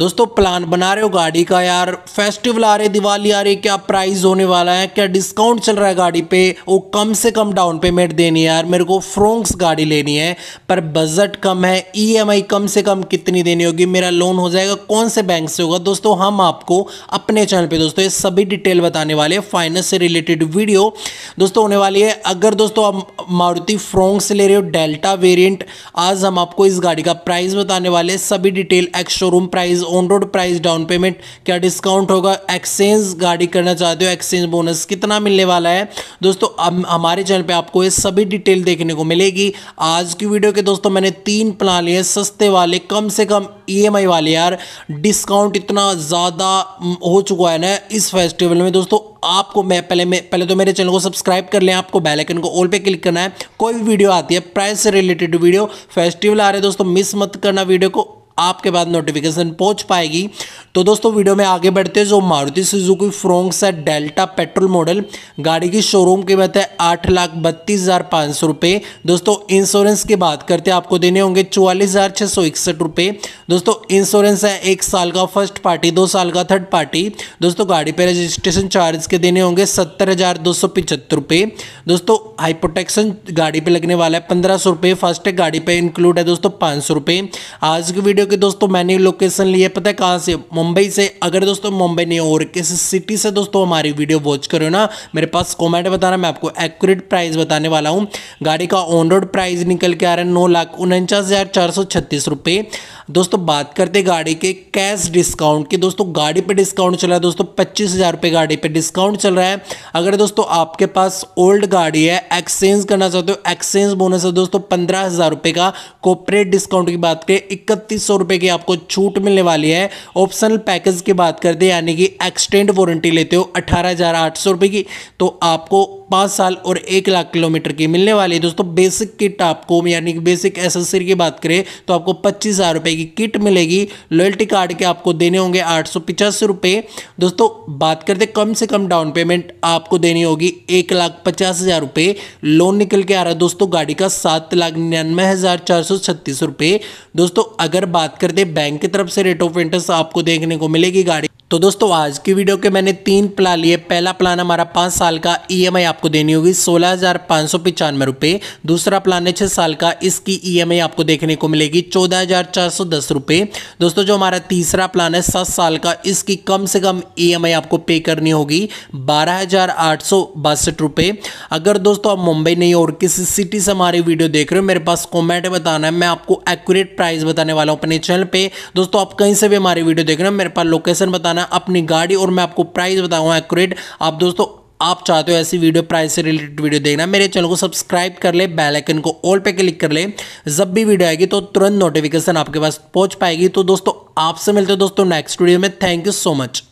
दोस्तों प्लान बना रहे हो गाड़ी का यार फेस्टिवल आ रहे दिवाली आ रही क्या प्राइस होने वाला है क्या डिस्काउंट चल रहा है गाड़ी पे वो कम से कम डाउन पेमेंट देनी है यार मेरे को फ्रोंक्स गाड़ी लेनी है पर बजट कम है ईएमआई e कम से कम कितनी देनी होगी मेरा लोन हो जाएगा कौन से बैंक से होगा दोस्तों हम आपको अपने चैनल पर दोस्तों ये सभी डिटेल बताने वाले हैं फाइनेंस से रिलेटेड वीडियो दोस्तों होने वाली है अगर दोस्तों आप मारुति फ्रोंक्स ले रहे हो डेल्टा वेरियंट आज हम आपको इस गाड़ी का प्राइस बताने वाले सभी detail ex showroom price price on road price down payment क्या डिस्काउंट होगा एक्सचेंज गाड़ी करना चाहते हो एक्सचेंज बोनस कितना मिलने वाला है दोस्तों अब हमारे चैनल पे आपको ये सभी डिटेल देखने को मिलेगी आज की वीडियो के दोस्तों मैंने तीन प्लान लिए सस्ते वाले कम से कम ई e वाले यार डिस्काउंट इतना ज़्यादा हो चुका है ना इस फेस्टिवल में दोस्तों आपको मैं पहले मैं पहले तो मेरे चैनल को सब्सक्राइब कर लें आपको बेल आइकन को ऑल पे क्लिक करना है कोई भी वीडियो आती है प्राइस से रिलेटेड वीडियो फेस्टिवल आ रहे हैं दोस्तों मिस मत करना वीडियो को आपके बाद नोटिफिकेशन पहुंच पाएगी तो दोस्तों वीडियो में आगे बढ़ते हैं जो Maruti Suzuki Fronx Delta petrol model गाड़ी की शोरूम कीमत है आठ लाख बत्तीस हज़ार पाँच सौ रुपये दोस्तों इंश्योरेंस की बात करते हैं आपको देने होंगे चौवालीस हज़ार छः सौ इकसठ रुपये दोस्तों इंश्योरेंस है एक साल का फर्स्ट पार्टी दो साल का थर्ड पार्टी दोस्तों गाड़ी पर रजिस्ट्रेशन चार्ज के देने होंगे सत्तर हज़ार दो सौ पिचहत्तर रुपये दोस्तों हाई प्रोटेक्शन गाड़ी पर लगने वाला है पंद्रह सौ रुपये फास्टैग गाड़ी पर इंक्लूड है दोस्तों पाँच सौ रुपये आज की वीडियो कि दोस्तों मैंने लोकेशन ली है पता है कहाँ से मुंबई से अगर दोस्तों मुंबई नहीं और किस सिटी से दोस्तों हमारी वीडियो वॉच करो ना मेरे पास कॉमेंट बताना मैं आपको एक्यूरेट प्राइस बताने वाला हूँ गाड़ी का ऑन रोड प्राइस निकल के आ रहा है नौ लाख उनचास हज़ार चार सौ छत्तीस रुपये दोस्तों बात करते गाड़ी के कैश डिस्काउंट की दोस्तों गाड़ी पे डिस्काउंट चल रहा है दोस्तों पच्चीस हज़ार रुपये गाड़ी पे डिस्काउंट चल रहा है अगर दोस्तों आपके पास ओल्ड गाड़ी है एक्सचेंज करना चाहते हो एक्सचेंज बोनस है दोस्तों पंद्रह हज़ार रुपये का कॉपरेट डिस्काउंट की बात करें इकतीस सौ रुपये की आपको छूट मिलने वाली है ऑप्शनल पैकेज की बात करते हैं यानी कि एक्सटेंड वारंटी लेते हो अठारह हज़ार आठ सौ रुपये की तो आपको पाँच साल और एक लाख किलोमीटर की मिलने वाली है दोस्तों बेसिक किट आपको यानी कि बेसिक एसेसरी की बात करें तो आपको पच्चीस हज़ार रुपये की किट मिलेगी लॉयल्टी कार्ड के आपको देने होंगे आठ सौ पिचासी रुपये दोस्तों बात करते कम से कम डाउन पेमेंट आपको देनी होगी एक लाख पचास हज़ार रुपये लोन निकल के आ रहा है दोस्तों गाड़ी का सात लाख निन्यानवे हज़ार चार सौ छत्तीस रुपये दोस्तों अगर बात करते बैंक की तरफ से रेट ऑफ इंटरेस्ट आपको देखने को मिलेगी गाड़ी तो दोस्तों आज की वीडियो के मैंने तीन प्लान लिए पहला प्लान हमारा पाँच साल का ईएमआई e आपको देनी होगी सोलह हज़ार पाँच सौ पचानवे रुपये दूसरा प्लान है छः साल का इसकी ईएमआई e आपको देखने को मिलेगी चौदह हज़ार चार सौ दस रुपये दोस्तों जो हमारा तीसरा प्लान है सात साल का इसकी कम से कम ईएमआई e आपको पे करनी होगी बारह हज़ार आठ सौ बासठ रुपये अगर दोस्तों आप मुंबई नहीं और किसी सिटी से हमारी वीडियो देख रहे हो मेरे पास कॉमेंट बताना है मैं आपको एक्यूरेट प्राइस बताने वाला हूँ अपने चैनल पर दोस्तों आप कहीं से भी हमारी वीडियो देख रहे हो मेरे पास लोकेशन बताना बताना अपनी गाड़ी और मैं आपको प्राइस बताऊँगा एक्यूरेट आप दोस्तों आप चाहते हो ऐसी वीडियो प्राइस से रिलेटेड वीडियो देखना मेरे चैनल को सब्सक्राइब कर ले बेल आइकन को ऑल पे क्लिक कर ले जब भी वीडियो आएगी तो तुरंत नोटिफिकेशन आपके पास पहुंच पाएगी तो दोस्तों आपसे मिलते हो दोस्तों नेक्स्ट वीडियो में थैंक यू सो मच